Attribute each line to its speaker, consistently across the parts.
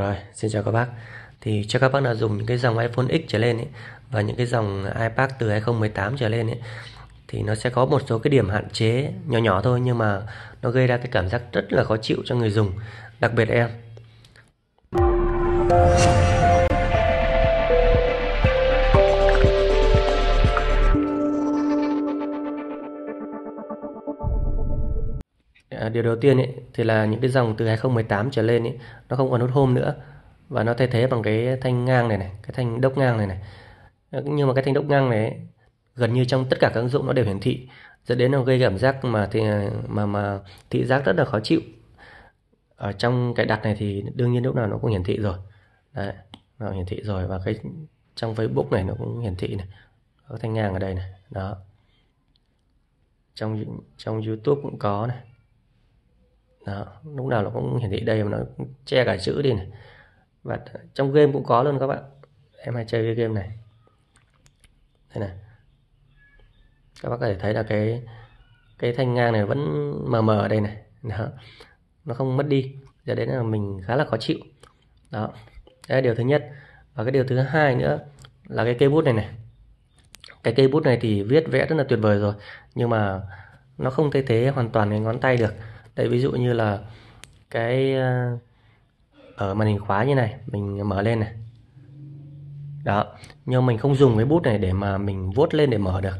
Speaker 1: Rồi, xin chào các bác Thì cho các bác nào dùng những cái dòng iPhone X trở lên ấy, Và những cái dòng iPad từ 2018 trở lên ấy, Thì nó sẽ có một số cái điểm hạn chế nhỏ nhỏ thôi Nhưng mà nó gây ra cái cảm giác rất là khó chịu cho người dùng Đặc biệt em điều đầu tiên ấy, thì là những cái dòng từ 2018 trở lên ấy, nó không còn nút home nữa và nó thay thế bằng cái thanh ngang này này cái thanh đốc ngang này này nhưng mà cái thanh đốc ngang này ấy, gần như trong tất cả các ứng dụng nó đều hiển thị dẫn đến nó gây cảm giác mà thì mà mà thị giác rất là khó chịu ở trong cái đặt này thì đương nhiên lúc nào nó cũng hiển thị rồi đấy nó hiển thị rồi và cái trong Facebook này nó cũng hiển thị này có thanh ngang ở đây này đó trong trong YouTube cũng có này đó. lúc nào nó cũng hiển thị đây mà nó che cả chữ đi này và trong game cũng có luôn các bạn em hay chơi cái game này thế này các bác có thể thấy là cái cái thanh ngang này vẫn mờ mờ ở đây này đó. nó không mất đi giờ đến là mình khá là khó chịu đó đấy là điều thứ nhất và cái điều thứ hai nữa là cái cây bút này này cái cây bút này thì viết vẽ rất là tuyệt vời rồi nhưng mà nó không thay thế hoàn toàn cái ngón tay được đây ví dụ như là cái ở ờ, ờ, màn hình khóa như này mình mở lên này đó nhưng mình không dùng cái bút này để mà mình vuốt lên để mở được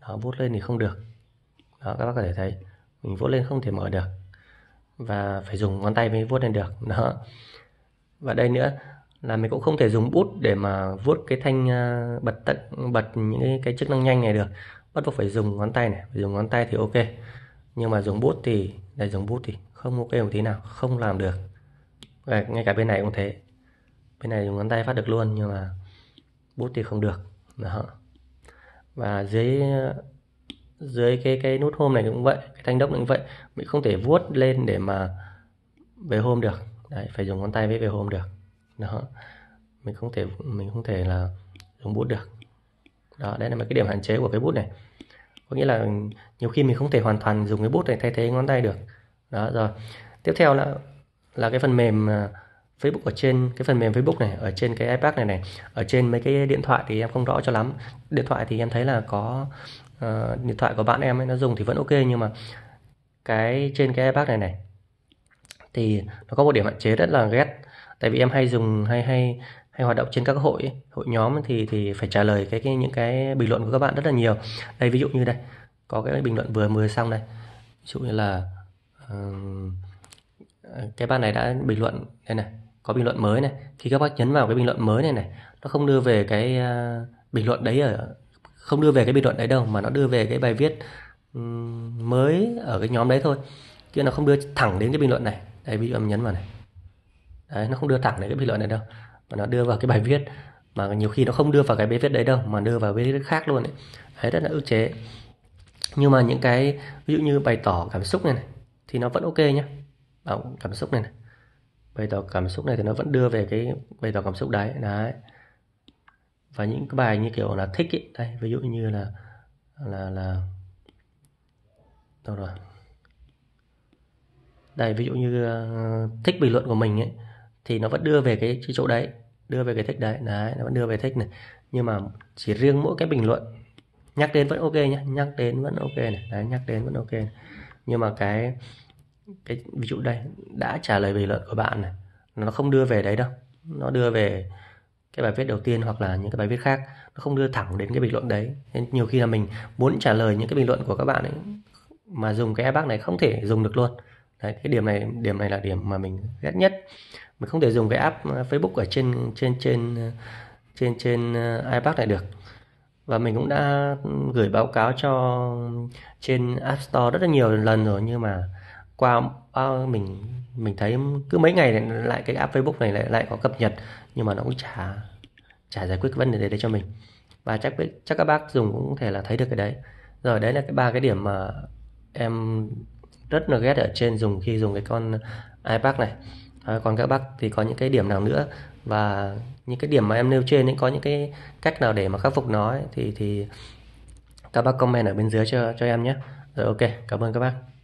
Speaker 1: đó vuốt lên thì không được đó các bác có thể thấy mình vuốt lên không thể mở được và phải dùng ngón tay mới vuốt lên được đó và đây nữa là mình cũng không thể dùng bút để mà vuốt cái thanh ờ, bật tận bật những cái, chức năng nhanh này được bắt buộc phải dùng ngón tay này phải dùng ngón tay thì ok nhưng mà dùng bút thì đây giống bút thì không ok một tí nào không làm được à, ngay cả bên này cũng thế bên này dùng ngón tay phát được luôn nhưng mà bút thì không được đó và dưới dưới cái cái nút hôm này cũng vậy cái thanh đốc cũng vậy mình không thể vuốt lên để mà về hôm được đấy phải dùng ngón tay mới về hôm được đó mình không thể mình không thể là dùng bút được đó đấy là một cái điểm hạn chế của cái bút này có nghĩa là nhiều khi mình không thể hoàn toàn dùng cái bút này thay thế ngón tay được đó rồi tiếp theo là là cái phần mềm à, Facebook ở trên cái phần mềm Facebook này ở trên cái iPad này này ở trên mấy cái điện thoại thì em không rõ cho lắm điện thoại thì em thấy là có uh, điện thoại của bạn em ấy, nó dùng thì vẫn ok nhưng mà cái trên cái iPad này này thì nó có một điểm hạn chế rất là ghét tại vì em hay dùng hay hay hay hoạt động trên các hội hội nhóm thì thì phải trả lời cái, cái những cái bình luận của các bạn rất là nhiều đây ví dụ như đây có cái bình luận vừa mới xong đây ví dụ như là cái bạn này đã bình luận đây này có bình luận mới này khi các bác nhấn vào cái bình luận mới này này nó không đưa về cái uh, bình luận đấy ở không đưa về cái bình luận đấy đâu mà nó đưa về cái bài viết um, mới ở cái nhóm đấy thôi kia nó không đưa thẳng đến cái bình luận này đây ví dụ âm nhấn vào này đấy nó không đưa thẳng đến cái bình luận này đâu mà nó đưa vào cái bài viết mà nhiều khi nó không đưa vào cái bài viết đấy đâu mà đưa vào bài viết khác luôn đấy đấy rất là ức chế nhưng mà những cái ví dụ như bày tỏ cảm xúc này này thì nó vẫn ok nhé à, cảm xúc này, này bày tỏ cảm xúc này thì nó vẫn đưa về cái bày tỏ cảm xúc đấy đấy và những cái bài như kiểu là thích ấy. đây ví dụ như là là là đâu rồi đây ví dụ như uh, thích bình luận của mình ấy thì nó vẫn đưa về cái chỗ đấy đưa về cái thích đấy đấy nó vẫn đưa về thích này nhưng mà chỉ riêng mỗi cái bình luận nhắc đến vẫn ok nhé nhắc đến vẫn ok này đấy nhắc đến vẫn ok này. nhưng mà cái cái ví dụ đây đã trả lời bình luận của bạn này nó không đưa về đấy đâu nó đưa về cái bài viết đầu tiên hoặc là những cái bài viết khác nó không đưa thẳng đến cái bình luận đấy nên nhiều khi là mình muốn trả lời những cái bình luận của các bạn ấy mà dùng cái bác này không thể dùng được luôn đấy cái điểm này điểm này là điểm mà mình ghét nhất mình không thể dùng cái app uh, Facebook ở trên trên trên uh, trên trên uh, iPad này được và mình cũng đã gửi báo cáo cho trên App Store rất là nhiều lần rồi nhưng mà qua uh, mình mình thấy cứ mấy ngày lại cái app Facebook này lại lại có cập nhật nhưng mà nó cũng chả chả giải quyết vấn đề đấy cho mình và chắc chắc các bác dùng cũng có thể là thấy được cái đấy rồi đấy là cái ba cái điểm mà em rất là ghét ở trên dùng khi dùng cái con iPad này à, còn các bác thì có những cái điểm nào nữa và những cái điểm mà em nêu trên ấy, có những cái cách nào để mà khắc phục nó ấy, thì thì các bác comment ở bên dưới cho cho em nhé rồi ok cảm ơn các bác